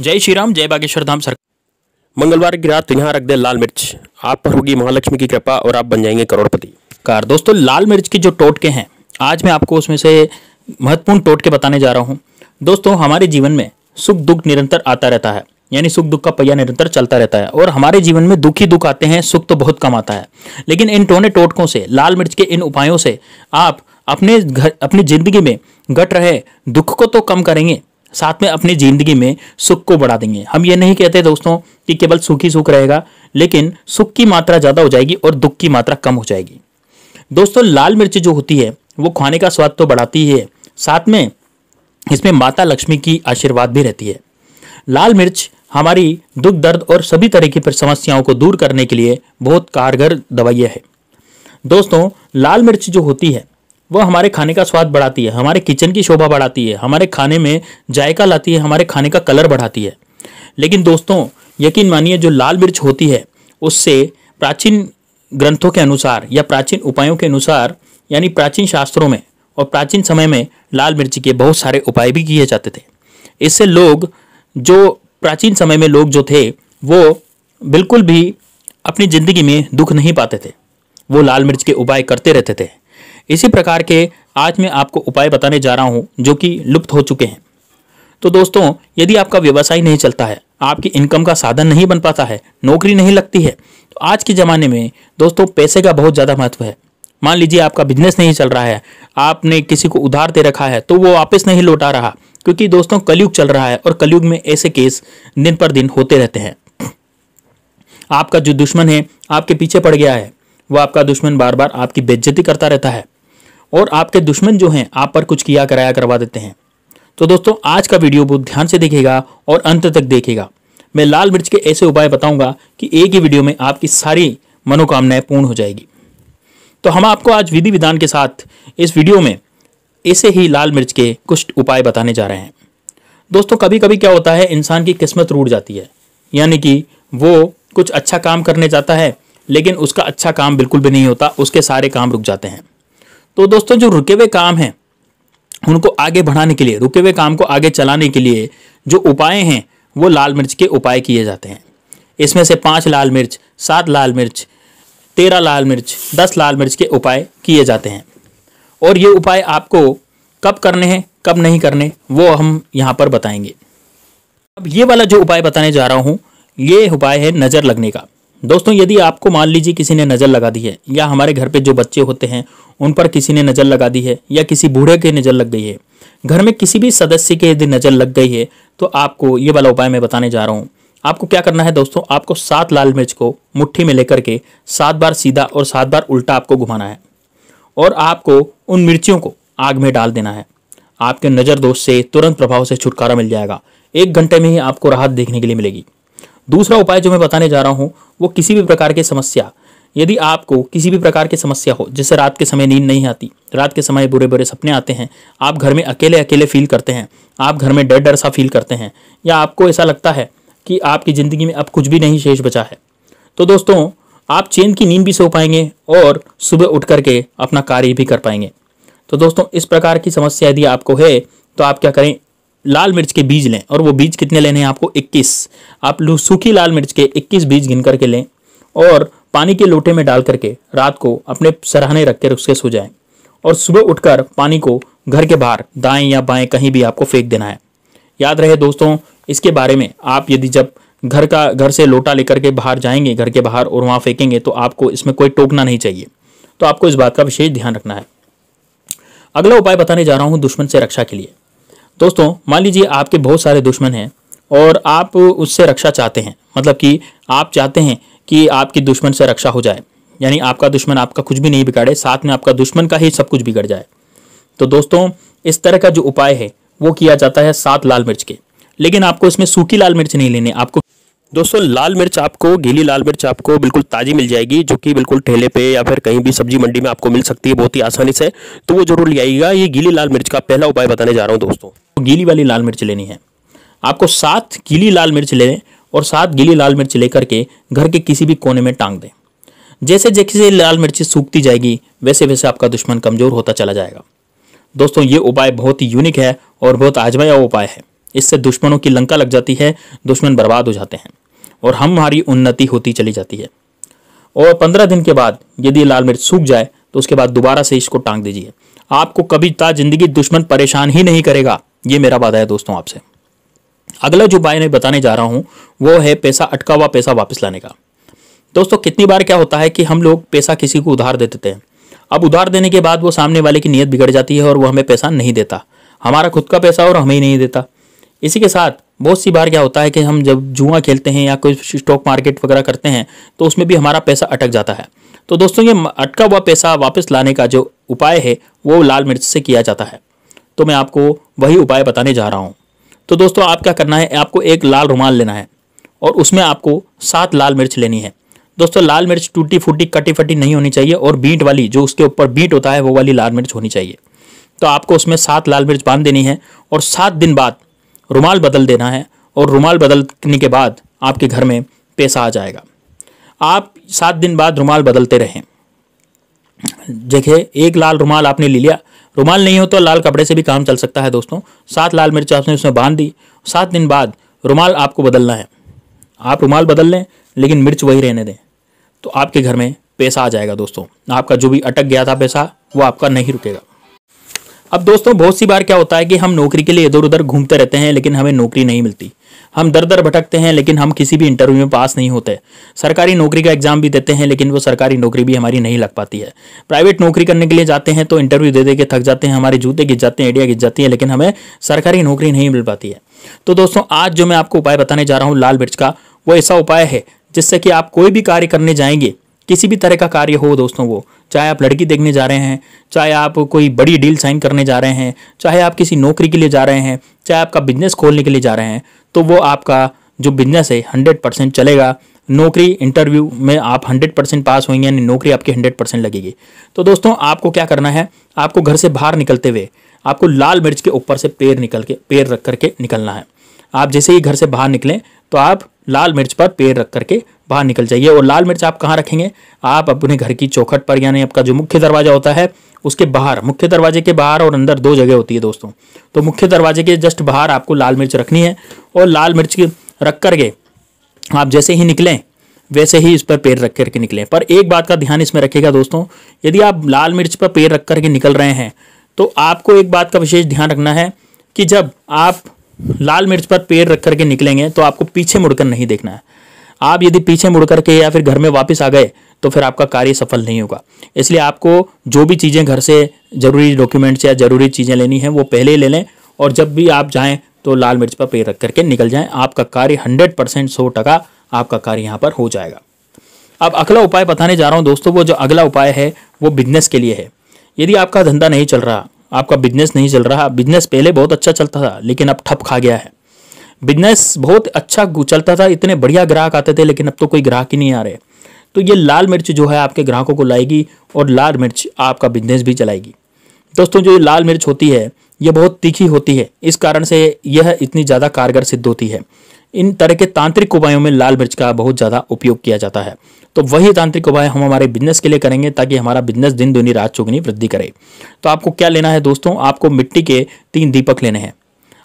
जय श्री राम जय बागेश्वर धाम सर मंगलवार की रात यहाँ रख दे लाल मिर्च आप पर होगी महालक्ष्मी की कृपा और आप बन जाएंगे करोड़पति कार दोस्तों लाल मिर्च की जो टोटके हैं आज मैं आपको उसमें से महत्वपूर्ण टोटके बताने जा रहा हूँ दोस्तों हमारे जीवन में सुख दुख निरंतर आता रहता है यानी सुख दुख का पहिया निरंतर चलता रहता है और हमारे जीवन में दुख ही दुख आते हैं सुख तो बहुत कम आता है लेकिन इन टोने टोटकों से लाल मिर्च के इन उपायों से आप अपने घर अपनी ज़िंदगी में घट रहे दुख को तो कम करेंगे साथ में अपनी ज़िंदगी में सुख को बढ़ा देंगे हम ये नहीं कहते दोस्तों कि केवल सुख ही सुख रहेगा लेकिन सुख की मात्रा ज़्यादा हो जाएगी और दुख की मात्रा कम हो जाएगी दोस्तों लाल मिर्च जो होती है वो खाने का स्वाद तो बढ़ाती है साथ में इसमें माता लक्ष्मी की आशीर्वाद भी रहती है लाल मिर्च हमारी दुख दर्द और सभी तरह की समस्याओं को दूर करने के लिए बहुत कारगर दवाइयाँ है दोस्तों लाल मिर्च जो होती है वह हमारे खाने का स्वाद बढ़ाती है हमारे किचन की शोभा बढ़ाती है हमारे खाने में जायका लाती है हमारे खाने का कलर बढ़ाती है लेकिन दोस्तों यकीन मानिए जो लाल मिर्च होती है उससे प्राचीन ग्रंथों के अनुसार या प्राचीन उपायों के अनुसार यानी प्राचीन शास्त्रों में और प्राचीन समय में लाल मिर्च के बहुत सारे उपाय भी किए जाते थे इससे लोग जो प्राचीन समय में लोग जो थे वो बिल्कुल भी अपनी ज़िंदगी में दुख नहीं पाते थे वो लाल मिर्च के उपाय करते रहते थे इसी प्रकार के आज मैं आपको उपाय बताने जा रहा हूँ जो कि लुप्त हो चुके हैं तो दोस्तों यदि आपका व्यवसाय नहीं चलता है आपकी इनकम का साधन नहीं बन पाता है नौकरी नहीं लगती है तो आज के ज़माने में दोस्तों पैसे का बहुत ज़्यादा महत्व है मान लीजिए आपका बिजनेस नहीं चल रहा है आपने किसी को उधार दे रखा है तो वो वापस नहीं लौटा रहा क्योंकि दोस्तों कलयुग चल रहा है और कलयुग में ऐसे केस दिन पर दिन होते रहते हैं आपका जो दुश्मन है आपके पीछे पड़ गया है वह आपका दुश्मन बार बार आपकी बेज्जती करता रहता है और आपके दुश्मन जो हैं आप पर कुछ किया कराया करवा देते हैं तो दोस्तों आज का वीडियो बहुत ध्यान से देखेगा और अंत तक देखेगा मैं लाल मिर्च के ऐसे उपाय बताऊंगा कि एक ही वीडियो में आपकी सारी मनोकामनाएं पूर्ण हो जाएगी तो हम आपको आज विधि विधान के साथ इस वीडियो में ऐसे ही लाल मिर्च के कुछ उपाय बताने जा रहे हैं दोस्तों कभी कभी क्या होता है इंसान की किस्मत रूट जाती है यानी कि वो कुछ अच्छा काम करने जाता है लेकिन उसका अच्छा काम बिल्कुल भी नहीं होता उसके सारे काम रुक जाते हैं तो दोस्तों जो रुके हुए काम हैं उनको आगे बढ़ाने के लिए रुके हुए काम को आगे चलाने के लिए जो उपाय हैं वो लाल मिर्च के उपाय किए जाते हैं इसमें से पाँच लाल मिर्च सात लाल मिर्च तेरह लाल मिर्च दस लाल मिर्च के उपाय किए जाते हैं और ये उपाय आपको कब करने हैं कब नहीं करने वो हम यहाँ पर बताएंगे अब ये वाला जो उपाय बताने जा रहा हूँ ये उपाय है नज़र लगने का दोस्तों यदि आपको मान लीजिए किसी ने नज़र लगा दी है या हमारे घर पे जो बच्चे होते हैं उन पर किसी ने नज़र लगा दी है या किसी बूढ़े की नज़र लग गई है घर में किसी भी सदस्य के यदि नज़र लग गई है तो आपको ये वाला उपाय मैं बताने जा रहा हूँ आपको क्या करना है दोस्तों आपको सात लाल मिर्च को मुट्ठी में लेकर के सात बार सीधा और सात बार उल्टा आपको घुमाना है और आपको उन मिर्चियों को आग में डाल देना है आपके नज़र दोष से तुरंत प्रभाव से छुटकारा मिल जाएगा एक घंटे में ही आपको राहत देखने के लिए मिलेगी दूसरा उपाय जो मैं बताने जा रहा हूँ वो किसी भी प्रकार की समस्या यदि आपको किसी भी प्रकार की समस्या हो जैसे रात के समय नींद नहीं आती रात के समय बुरे बुरे सपने आते हैं आप घर में अकेले अकेले फील करते हैं आप घर में डर डर सा फील करते हैं या आपको ऐसा लगता है कि आपकी ज़िंदगी में अब कुछ भी नहीं शेष बचा है तो दोस्तों आप चेंद की नींद भी सो पाएंगे और सुबह उठ करके अपना कार्य भी कर पाएंगे तो दोस्तों इस प्रकार की समस्या यदि आपको है तो आप क्या करें लाल मिर्च के बीज लें और वो बीज कितने लेने हैं आपको 21 आप सूखी लाल मिर्च के 21 बीज गिन करके लें और पानी के लोटे में डाल करके रात को अपने सराहने रख कर उसके सो जाएं और सुबह उठकर पानी को घर के बाहर दाएं या बाएं कहीं भी आपको फेंक देना है याद रहे दोस्तों इसके बारे में आप यदि जब घर का घर से लोटा लेकर के बाहर जाएंगे घर के बाहर और वहाँ फेंकेंगे तो आपको इसमें कोई टोकना नहीं चाहिए तो आपको इस बात का विशेष ध्यान रखना है अगला उपाय बताने जा रहा हूँ दुश्मन से रक्षा के लिए दोस्तों मान लीजिए आपके बहुत सारे दुश्मन हैं और आप उससे रक्षा चाहते हैं मतलब कि आप चाहते हैं कि आपकी दुश्मन से रक्षा हो जाए यानी आपका दुश्मन आपका कुछ भी नहीं बिगाड़े साथ में आपका दुश्मन का ही सब कुछ बिगड़ जाए तो दोस्तों इस तरह का जो उपाय है वो किया जाता है सात लाल मिर्च के लेकिन आपको इसमें सूखी लाल मिर्च नहीं लेनी आपको दोस्तों लाल मिर्च आपको गीली लाल मिर्च आपको बिल्कुल ताज़ी मिल जाएगी जो कि बिल्कुल ठेले पे या फिर कहीं भी सब्जी मंडी में आपको मिल सकती है बहुत ही आसानी से तो वो जरूर ले आइएगा ये गीली लाल मिर्च का पहला उपाय बताने जा रहा हूँ दोस्तों गीली वाली लाल मिर्च लेनी है आपको सात गीली लाल मिर्च लेने और साथ गीली लाल मिर्च लेकर के घर के किसी भी कोने में टांग दें जैसे जैसे लाल मिर्ची सूखती जाएगी वैसे वैसे आपका दुश्मन कमज़ोर होता चला जाएगा दोस्तों ये उपाय बहुत ही यूनिक है और बहुत आजमाया उपाय है इससे दुश्मनों की लंका लग जाती है दुश्मन बर्बाद हो जाते हैं और हम हमारी उन्नति होती चली जाती है और पंद्रह दिन के बाद यदि लाल मिर्च सूख जाए तो उसके बाद दोबारा से इसको टांग दीजिए आपको कभी ता जिंदगी दुश्मन परेशान ही नहीं करेगा ये मेरा वादा है दोस्तों आपसे अगला जो बाय मैं बताने जा रहा हूँ वो है पैसा अटका हुआ पैसा वापस लाने का दोस्तों कितनी बार क्या होता है कि हम लोग पैसा किसी को उधार दे देते हैं अब उधार देने के बाद वो सामने वाले की नीयत बिगड़ जाती है और वो हमें पैसा नहीं देता हमारा खुद का पैसा और हमें ही नहीं देता इसी के साथ बहुत सी बार क्या होता है कि हम जब जुआ खेलते हैं या कोई स्टॉक मार्केट वगैरह करते हैं तो उसमें भी हमारा पैसा अटक जाता है तो दोस्तों ये अटका हुआ पैसा वापस लाने का जो उपाय है वो लाल मिर्च से किया जाता है तो मैं आपको वही उपाय बताने जा रहा हूँ तो दोस्तों आप क्या करना है आपको एक लाल रुमाल लेना है और उसमें आपको सात लाल मिर्च लेनी है दोस्तों लाल मिर्च टूटी फूटी कटी फटी नहीं होनी चाहिए और बीट वाली जो उसके ऊपर बीट होता है वो वाली लाल मिर्च होनी चाहिए तो आपको उसमें सात लाल मिर्च बांध देनी है और सात दिन बाद रुमाल बदल देना है और रुमाल बदलने के बाद आपके घर में पैसा आ जाएगा आप सात दिन बाद रुमाल बदलते रहें देखिए एक लाल रुमाल आपने ले लिया रुमाल नहीं हो तो लाल कपड़े से भी काम चल सकता है दोस्तों सात लाल मिर्च आपने उसमें बांध दी सात दिन बाद रुमाल आपको बदलना है आप रुमाल बदल लें लेकिन मिर्च वही रहने दें तो आपके घर में पैसा आ जाएगा दोस्तों आपका जो भी अटक गया था पैसा वो आपका नहीं रुकेगा अब दोस्तों बहुत सी बार क्या होता है कि हम नौकरी के लिए इधर उधर घूमते रहते हैं लेकिन हमें नौकरी नहीं मिलती हम दर दर भटकते हैं लेकिन हम किसी भी इंटरव्यू में पास नहीं होते सरकारी नौकरी का एग्जाम भी देते हैं लेकिन वो सरकारी नौकरी भी हमारी नहीं लग पाती है प्राइवेट नौकरी करने के लिए जाते हैं तो इंटरव्यू दे दे के थक जाते हैं हमारे जूते गिर जाते हैं एडिया गिर जाती है लेकिन हमें सरकारी नौकरी नहीं मिल पाती है तो दोस्तों आज जो मैं आपको उपाय बताने जा रहा हूँ लाल मिर्च का वो ऐसा उपाय है जिससे कि आप कोई भी कार्य करने जाएंगे किसी भी तरह का कार्य हो दोस्तों वो चाहे आप लड़की देखने जा रहे हैं चाहे आप कोई बड़ी डील साइन करने जा रहे हैं चाहे आप किसी नौकरी के लिए जा रहे हैं चाहे आपका बिजनेस खोलने के लिए जा रहे हैं तो वो आपका जो बिजनेस है हंड्रेड परसेंट चलेगा नौकरी इंटरव्यू में आप हंड्रेड परसेंट पास होंगे यानी नौकरी आपकी हंड्रेड परसेंट लगेगी तो दोस्तों आपको क्या करना है आपको घर से बाहर निकलते हुए आपको लाल मिर्च के ऊपर से पैर निकल के पैर रख करके निकलना है आप जैसे ही घर से बाहर निकलें तो आप लाल मिर्च पर पैर रख करके बाहर निकल जाइए और लाल मिर्च आप कहाँ रखेंगे आप अपने घर की चौखट पर यानी आपका जो मुख्य दरवाजा होता है उसके बाहर मुख्य दरवाजे के बाहर और अंदर दो जगह होती है दोस्तों तो मुख्य दरवाजे के जस्ट बाहर आपको लाल मिर्च रखनी है और लाल मिर्च रख करके आप जैसे ही निकलें वैसे ही इस पर पैर रख करके निकलें पर एक बात का ध्यान इसमें रखेगा दोस्तों यदि आप लाल मिर्च पर पैर रख करके निकल रहे हैं तो आपको एक बात का विशेष ध्यान रखना है कि जब आप लाल मिर्च पर पेड़ रख करके निकलेंगे तो आपको पीछे मुड़कर नहीं देखना है आप यदि पीछे मुड़ करके या फिर घर में वापस आ गए तो फिर आपका कार्य सफल नहीं होगा इसलिए आपको जो भी चीज़ें घर से ज़रूरी डॉक्यूमेंट्स या ज़रूरी चीज़ें लेनी हैं वो पहले ही ले लें और जब भी आप जाएँ तो लाल मिर्च पर पेड़ रख करके निकल जाएँ आपका कार्य हंड्रेड परसेंट सौ टका आपका कार्य यहाँ पर हो जाएगा अब अगला उपाय बताने जा रहा हूँ दोस्तों वो जो अगला उपाय है वो बिजनेस के लिए है यदि आपका धंधा नहीं चल रहा आपका बिजनेस नहीं चल रहा बिजनेस पहले बहुत अच्छा चलता था लेकिन अब ठप खा गया है बिजनेस बहुत अच्छा चलता था इतने बढ़िया ग्राहक आते थे लेकिन अब तो कोई ग्राहक ही नहीं आ रहे तो ये लाल मिर्च जो है आपके ग्राहकों को लाएगी और लाल मिर्च आपका बिजनेस भी चलाएगी दोस्तों जो लाल मिर्च होती है ये बहुत तीखी होती है इस कारण से यह इतनी ज़्यादा कारगर सिद्ध होती है इन तरह के तांत्रिक उपायों में लाल मिर्च का बहुत ज़्यादा उपयोग किया जाता है तो वही तांत्रिक उपाय हम हमारे बिजनेस के लिए करेंगे ताकि हमारा बिजनेस दिन दुनी रात चौगनी वृद्धि करे तो आपको क्या लेना है दोस्तों आपको मिट्टी के तीन दीपक लेने हैं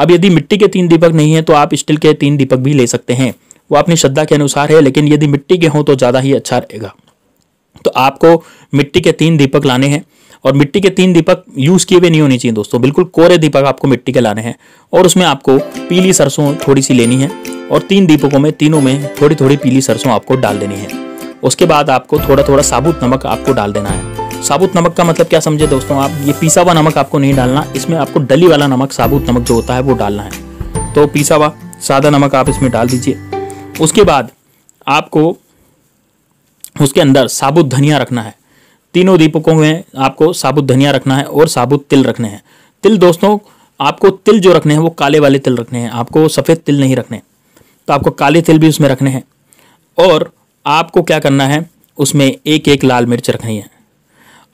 अब यदि मिट्टी के तीन दीपक नहीं है तो आप स्टील के तीन दीपक भी ले सकते हैं वो अपनी श्रद्धा के अनुसार है लेकिन यदि मिट्टी के हों तो ज़्यादा ही अच्छा रहेगा तो आपको मिट्टी के तीन दीपक लाने हैं और मिट्टी के तीन दीपक यूज़ किए हुए नहीं होने चाहिए दोस्तों बिल्कुल कोरे दीपक आपको मिट्टी के लाने हैं और उसमें आपको पीली सरसों थोड़ी सी लेनी है और तीन दीपकों में तीनों में थोड़ी थोड़ी पीली सरसों आपको डाल देनी है उसके बाद आपको थोड़ा थोड़ा साबुत नमक आपको डाल देना है साबुत नमक का मतलब क्या समझे दोस्तों आप ये पीसा हुआ नमक आपको नहीं डालना इसमें आपको डली वाला नमक साबुत नमक जो होता है वो डालना है तो पीसा हुआ सादा नमक आप इसमें डाल दीजिए उसके बाद आपको उसके अंदर साबुत धनिया रखना है तीनों दीपकों में आपको साबुत धनिया रखना है और साबुत तिल रखने हैं तिल दोस्तों आपको तिल जो रखने हैं वो काले वाले तिल रखने हैं आपको सफ़ेद तिल नहीं रखने तो आपको काले तिल भी उसमें रखने हैं और आपको क्या करना है उसमें एक एक लाल मिर्च रखनी है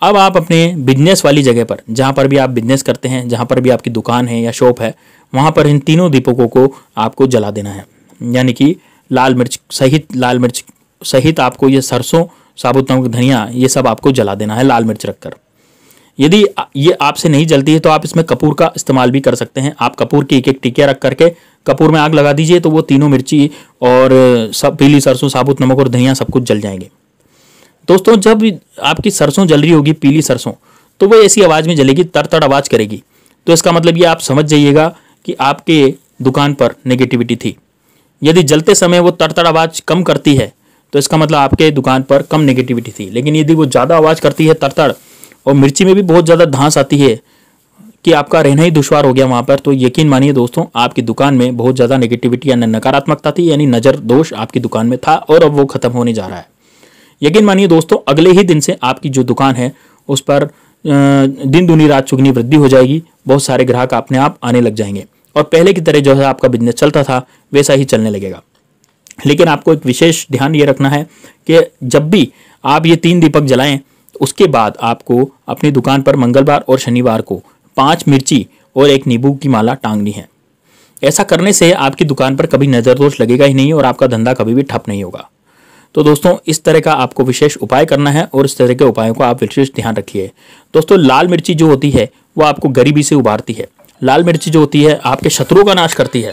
अब आप अपने बिजनेस वाली जगह पर जहाँ पर भी आप बिजनेस करते हैं जहाँ पर भी आपकी दुकान है या शॉप है वहाँ पर इन तीनों दीपकों को आपको जला देना है यानी कि लाल मिर्च सहित लाल मिर्च सहित आपको ये सरसों साबुत नमक धनिया ये सब आपको जला देना है लाल मिर्च रखकर यदि ये आपसे नहीं जलती है तो आप इसमें कपूर का इस्तेमाल भी कर सकते हैं आप कपूर की एक एक टिकिया रख करके कपूर में आग लगा दीजिए तो वो तीनों मिर्ची और सब पीली सरसों साबुत नमक और धनिया सब कुछ जल जाएंगे दोस्तों जब आपकी सरसों जल रही होगी पीली सरसों तो वो ऐसी आवाज़ में जलेगी तर तड़ आवाज़ करेगी तो इसका मतलब ये आप समझ जाइएगा कि आपके दुकान पर नेगेटिविटी थी यदि जलते समय वो तड़ आवाज़ कम करती है तो इसका मतलब आपके दुकान पर कम नेगेटिविटी थी लेकिन यदि वो ज़्यादा आवाज़ करती है तरतड़ और मिर्ची में भी बहुत ज़्यादा धांस आती है कि आपका रहना ही दुशवार हो गया वहाँ पर तो यकीन मानिए दोस्तों आपकी दुकान में बहुत ज़्यादा नेगेटिविटी यानी नकारात्मकता थी यानी नज़र दोष आपकी दुकान में था और अब वो ख़त्म होने जा रहा है यकीन मानिए दोस्तों अगले ही दिन से आपकी जो दुकान है उस पर दिन दूनी रात चुगनी वृद्धि हो जाएगी बहुत सारे ग्राहक अपने आप आने लग जाएंगे और पहले की तरह जो है आपका बिजनेस चलता था वैसा ही चलने लगेगा लेकिन आपको एक विशेष ध्यान ये रखना है कि जब भी आप ये तीन दीपक जलाएं उसके बाद आपको अपनी दुकान पर मंगलवार और शनिवार को पाँच मिर्ची और एक नींबू की माला टांगनी है ऐसा करने से आपकी दुकान पर कभी नज़र दोष लगेगा ही नहीं और आपका धंधा कभी भी ठप नहीं होगा तो दोस्तों इस तरह का आपको विशेष उपाय करना है और इस तरह के उपायों को आप विशेष ध्यान रखिए दोस्तों लाल मिर्ची जो होती है वो आपको गरीबी से उभारती है लाल मिर्ची जो होती है आपके शत्रुओं का नाश करती है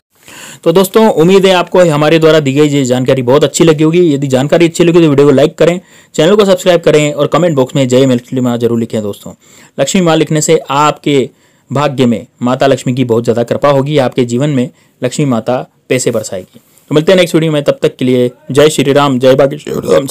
तो दोस्तों उम्मीद है आपको हमारे द्वारा दी गई ये जानकारी बहुत अच्छी लगी होगी यदि जानकारी अच्छी लगी तो वीडियो को लाइक करें चैनल को सब्सक्राइब करें और कमेंट बॉक्स में जय लक्ष्मी माँ जरूर लिखें दोस्तों लक्ष्मी माँ लिखने से आपके भाग्य में माता लक्ष्मी की बहुत ज़्यादा कृपा होगी आपके जीवन में लक्ष्मी माता पैसे बरसाएगी तो मिलते हैं नेक्स्ट वीडियो में तब तक के लिए जय श्री राम जय बागेश्वर